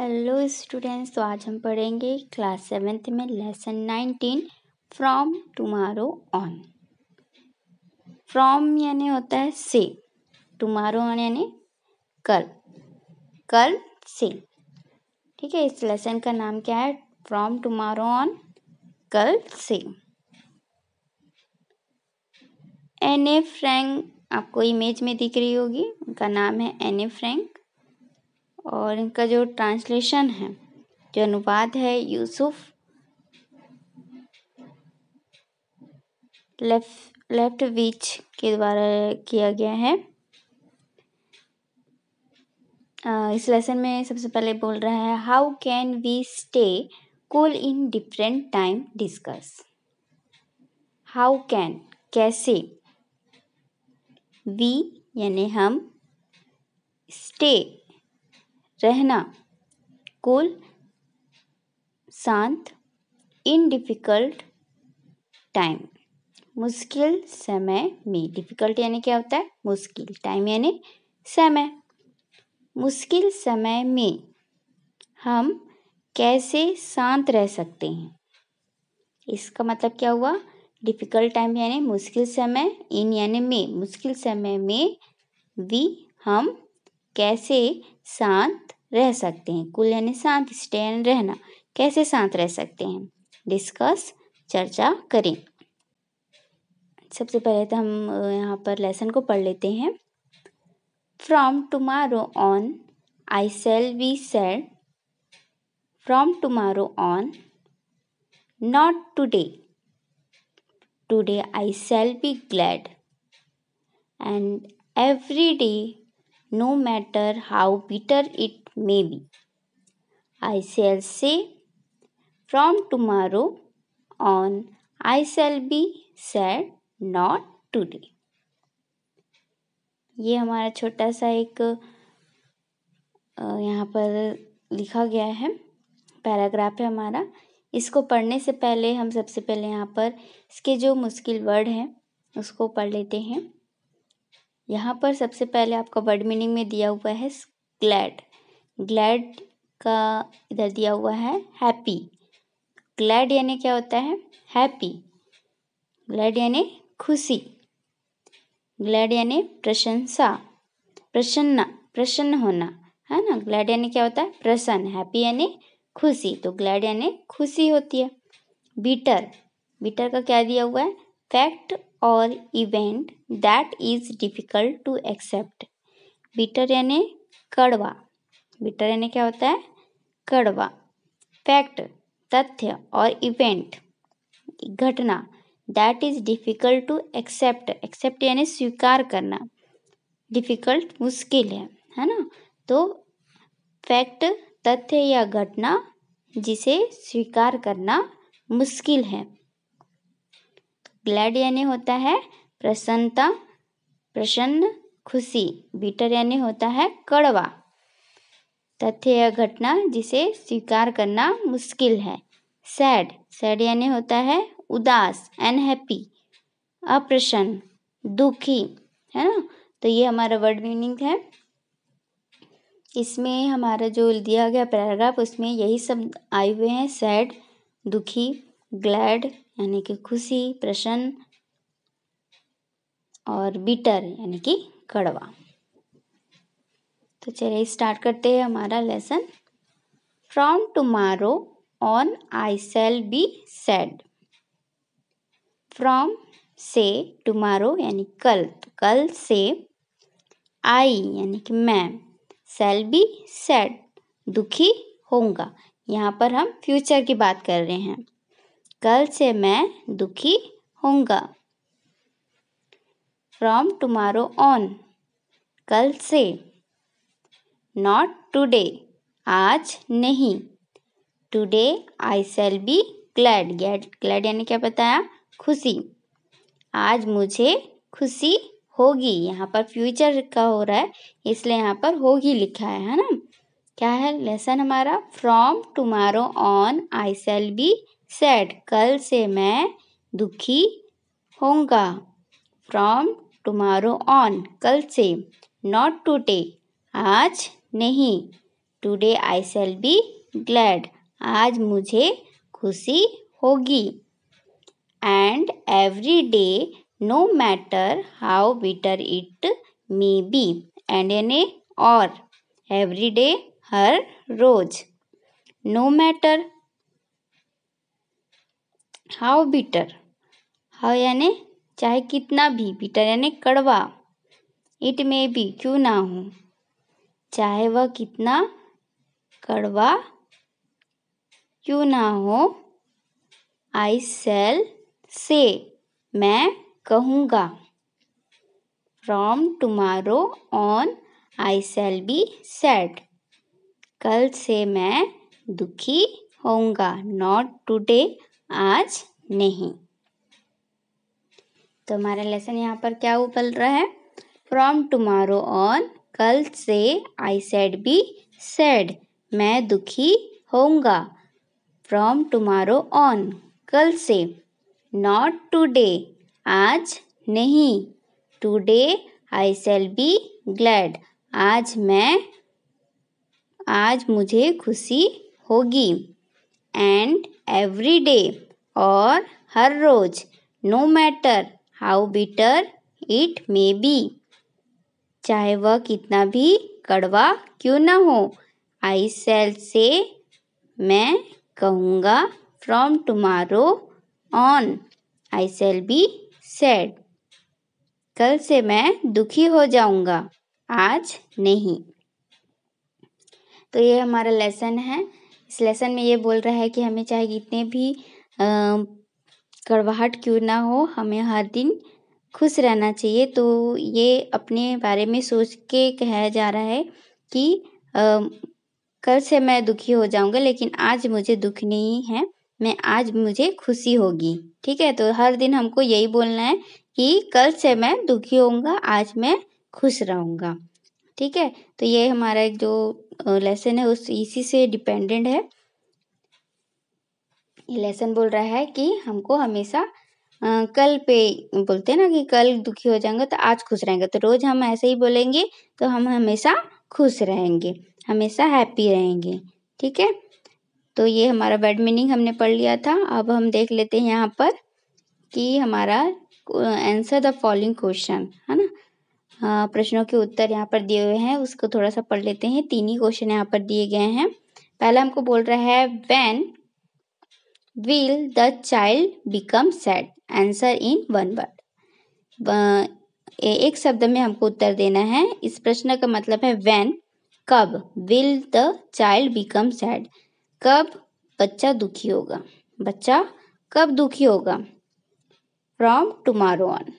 Hello students तो आज हम पढ़ेंगे क्लास सेवेंथ में lesson nineteen from tomorrow on from यानी होता है से टुमारो ऑन यानी कल कल से ठीक है इस लेसन का नाम क्या है फ्रॉम टुमारो ऑन कल से एन ए फ्रैंक आपको इमेज में दिख रही होगी उनका नाम है एन ए फ्रैंक और इनका जो ट्रांसलेशन है जो अनुवाद है यूसुफ लेफ्ट लेफ्ट बीच के द्वारा किया गया है इस लेसन में सबसे पहले बोल रहा है how can we stay cool in different time discuss how can कैसे वी यानी हम स्टे रहना कूल शांत इन डिफ़िकल्ट टाइम मुश्किल समय में डिफ़िकल्ट यानी क्या होता है मुश्किल टाइम यानी समय मुश्किल समय में हम कैसे शांत रह सकते हैं इसका मतलब क्या हुआ डिफ़िकल्ट टाइम यानी मुश्किल समय इन यानी में मुश्किल समय में भी हम कैसे शांत रह सकते हैं कुल यानी शांत स्टैंड रहना कैसे शांत रह सकते हैं डिस्कस चर्चा करें सबसे पहले तो हम यहाँ पर लेसन को पढ़ लेते हैं from tomorrow on I shall be sad from tomorrow on not today today I shall be glad and every day no matter how bitter it may be. I shall say, From tomorrow on I shall be sad, not today. ये हमारा छोटा सा एक यहाँ पर लिखा गया है पैराग्राफ है हमारा इसको पढ़ने से पहले हम सबसे पहले यहाँ पर इसके जो मुश्किल वर्ड हैं उसको पढ़ लेते हैं यहाँ पर सबसे पहले आपका वर्ड मीनिंग में दिया हुआ है ग्लैड ग्लैड का इधर दिया हुआ है हैप्पी ग्लैड यानी क्या होता है हैप्पी ग्लैड यानी खुशी ग्लैड यानी प्रशंसा प्रसन्न प्रसन्न होना है ना ग्लैड यानी क्या होता है प्रसन्न हैप्पी यानी खुशी तो ग्लैड यानी खुशी होती है बीटर बीटर का क्या दिया हुआ है फैक्ट और event that is difficult to accept bitter यानी कड़वा बिटर यानी क्या होता है कड़वा फैक्ट तथ्य और इवेंट घटना that is difficult to accept accept यानी स्वीकार करना डिफिकल्ट मुश्किल है है ना तो फैक्ट तथ्य या घटना जिसे स्वीकार करना मुश्किल है ग्लैड यानी होता है प्रसन्नता प्रसन्न खुशी बीटर यानी होता है कड़वा तथ्य या घटना जिसे स्वीकार करना मुश्किल है सैड सैड यानी होता है उदास अनहैप्पी अप्रसन्न दुखी है ना तो ये हमारा वर्ड मीनिंग है इसमें हमारा जो दिया गया पैराग्राफ उसमें यही शब्द आए हुए हैं सैड दुखी ग्लैड यानी कि खुशी प्रसन्न और बीटर यानी कि कड़वा तो चलिए स्टार्ट करते हैं हमारा lesson from tomorrow on I shall be sad from से टुमारो यानी कल तो कल से आई यानी कि मैं सेल बी सेड दुखी होऊंगा यहाँ पर हम फ्यूचर की बात कर रहे हैं कल से मैं दुखी होऊंगा फ्रॉम टुमारो ऑन कल से नॉट टुडे आज नहीं today I shall be glad glad यानी क्या बताया खुशी आज मुझे खुशी होगी यहाँ पर फ्यूचर का हो रहा है इसलिए यहाँ पर होगी लिखा है है ना क्या है लेसन हमारा from tomorrow on I shall be sad कल से मैं दुखी होऊंगा फ्रॉम टुमारो ऑन कल से नॉट टूडे आज नहीं today I shall be glad आज मुझे खुशी होगी and every day no matter how bitter it may be and a और एवरी डे हर रोज no matter how bitter how यानि चाहे कितना भी बीटर यानि कड़वा इट मे बी क्यों ना हो चाहे वह कितना कड़वा क्यों ना हो आई सेल से मैं कहूँगा from tomorrow on I shall be sad कल से मैं दुखी होऊंगा नॉट टुडे आज नहीं तो हमारा लेसन यहाँ पर क्या उबल रहा है फ्रॉम टुमारो ऑन कल से आई सेड बी सेड मैं दुखी होऊंगा फ्रॉम टुमारो ऑन कल से नॉट टूडे आज नहीं today I shall be glad आज मैं आज मुझे खुशी होगी एंड एवरी डे और हर रोज no matter how bitter it may be चाहे वह कितना भी कड़वा क्यों ना हो आई सेल से मैं कहूँगा from tomorrow on I shall be sad कल से मैं दुखी हो जाऊँगा आज नहीं तो ये हमारा लेसन है इस लेसन में ये बोल रहा है कि हमें चाहे कितने भी कड़वाहट क्यों ना हो हमें हर दिन खुश रहना चाहिए तो ये अपने बारे में सोच के कहा जा रहा है कि कल से मैं दुखी हो जाऊंगा लेकिन आज मुझे दुख नहीं है मैं आज मुझे खुशी होगी ठीक है तो हर दिन हमको यही बोलना है कि कल से मैं दुखी होऊंगा आज मैं खुश रहूंगा ठीक है तो ये हमारा एक जो लेसन है उस इसी से डिपेंडेंट है ये लेसन बोल रहा है कि हमको हमेशा कल पे बोलते हैं ना कि कल दुखी हो जाएंगे तो आज खुश रहेंगे तो रोज़ हम ऐसे ही बोलेंगे तो हम हमेशा खुश रहेंगे हमेशा हैप्पी रहेंगे ठीक है तो ये हमारा बेड मीनिंग हमने पढ़ लिया था अब हम देख लेते हैं यहाँ पर कि हमारा आंसर द फॉलोइंग क्वेश्चन है ना प्रश्नों के उत्तर यहाँ पर दिए हुए हैं उसको थोड़ा सा पढ़ लेते हैं तीन ही क्वेश्चन यहाँ पर दिए गए हैं पहला हमको बोल रहा है when will the child become sad answer in one word एक शब्द में हमको उत्तर देना है इस प्रश्न का मतलब है वेन कब will the child become sad कब बच्चा दुखी होगा बच्चा कब दुखी होगा फ्रॉम टुमारो ऑन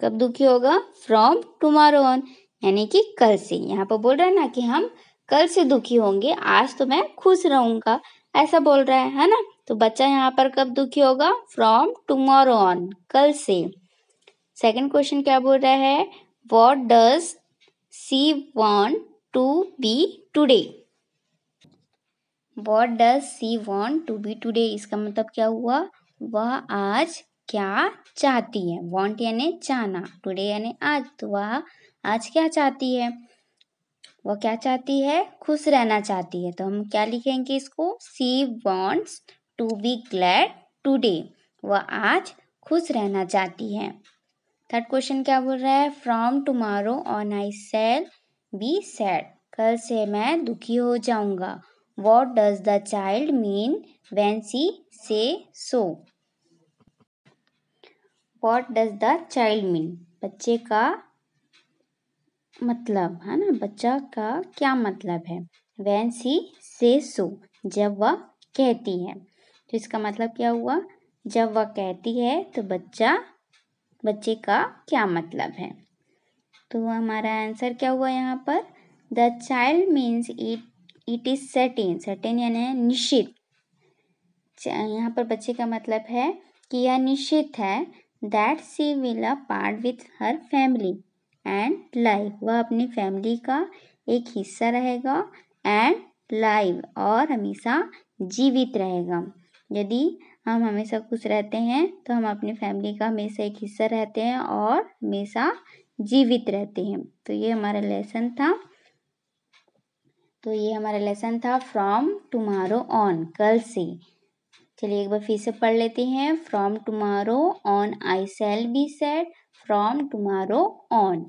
कब दुखी होगा फ्रॉम टुमारो ऑन यानी कि कल से यहाँ पर बोल रहा है ना कि हम कल से दुखी होंगे आज तो मैं खुश रहूंगा ऐसा बोल रहा है है ना तो बच्चा यहाँ पर कब दुखी होगा फ्रॉम टुमारो ऑन कल से सेकेंड क्वेश्चन क्या बोल रहा है what does she want to be today what does she want to be today इसका मतलब क्या हुआ वह आज क्या चाहती है वॉन्ट यानी चाहना टुडे यानी आज तो वह आज क्या चाहती है वह क्या चाहती है खुश रहना चाहती है तो हम क्या लिखेंगे इसको she wants to be glad today वह आज खुश रहना चाहती है थर्ड क्वेश्चन क्या बोल रहा है from tomorrow on I shall be sad कल से मैं दुखी हो जाऊंगा what does the child mean when she say so what does the child mean बच्चे का मतलब है ना बच्चा का क्या मतलब है वैन सी से सो जब वह कहती है तो इसका मतलब क्या हुआ जब वह कहती है तो बच्चा बच्चे का क्या मतलब है तो हमारा आंसर क्या हुआ यहाँ पर the child means it it is certain certain यानी है निश्चित यहाँ पर बच्चे का मतलब है कि यह निश्चित है that she will uh part with her family and live वह अपनी फैमिली का एक हिस्सा रहेगा एंड लाइव और हमेशा जीवित रहेगा यदि हम हमेशा खुश रहते हैं तो हम अपनी फैमिली का हमेशा एक हिस्सा रहते हैं और हमेशा जीवित रहते हैं तो ये हमारा लेसन था तो ये हमारा लेसन था फ्रॉम टुमारो ऑन कल से चलिए एक बार फिर से पढ़ लेते हैं from tomorrow on I shall be sad from tomorrow on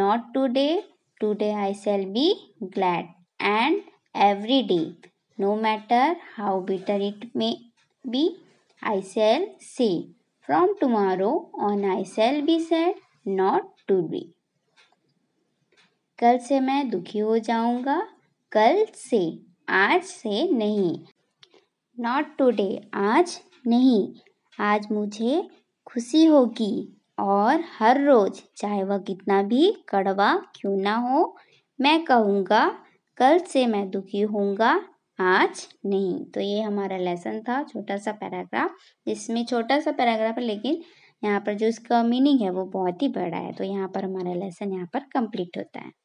not today today I shall be glad and every day no matter how bitter it may be I shall say from tomorrow on I shall be sad not to today कल से मैं दुखी हो जाऊंगा कल से आज से नहीं नॉट टूडे आज नहीं आज मुझे खुशी होगी और हर रोज़ चाहे वह कितना भी कड़वा क्यों ना हो मैं कहूँगा कल से मैं दुखी होऊंगा आज नहीं तो ये हमारा लेसन था छोटा सा पैराग्राफ जिसमें छोटा सा पैराग्राफ है लेकिन यहाँ पर जो इसका मीनिंग है वो बहुत ही बड़ा है तो यहाँ पर हमारा लेसन यहाँ पर कंप्लीट होता है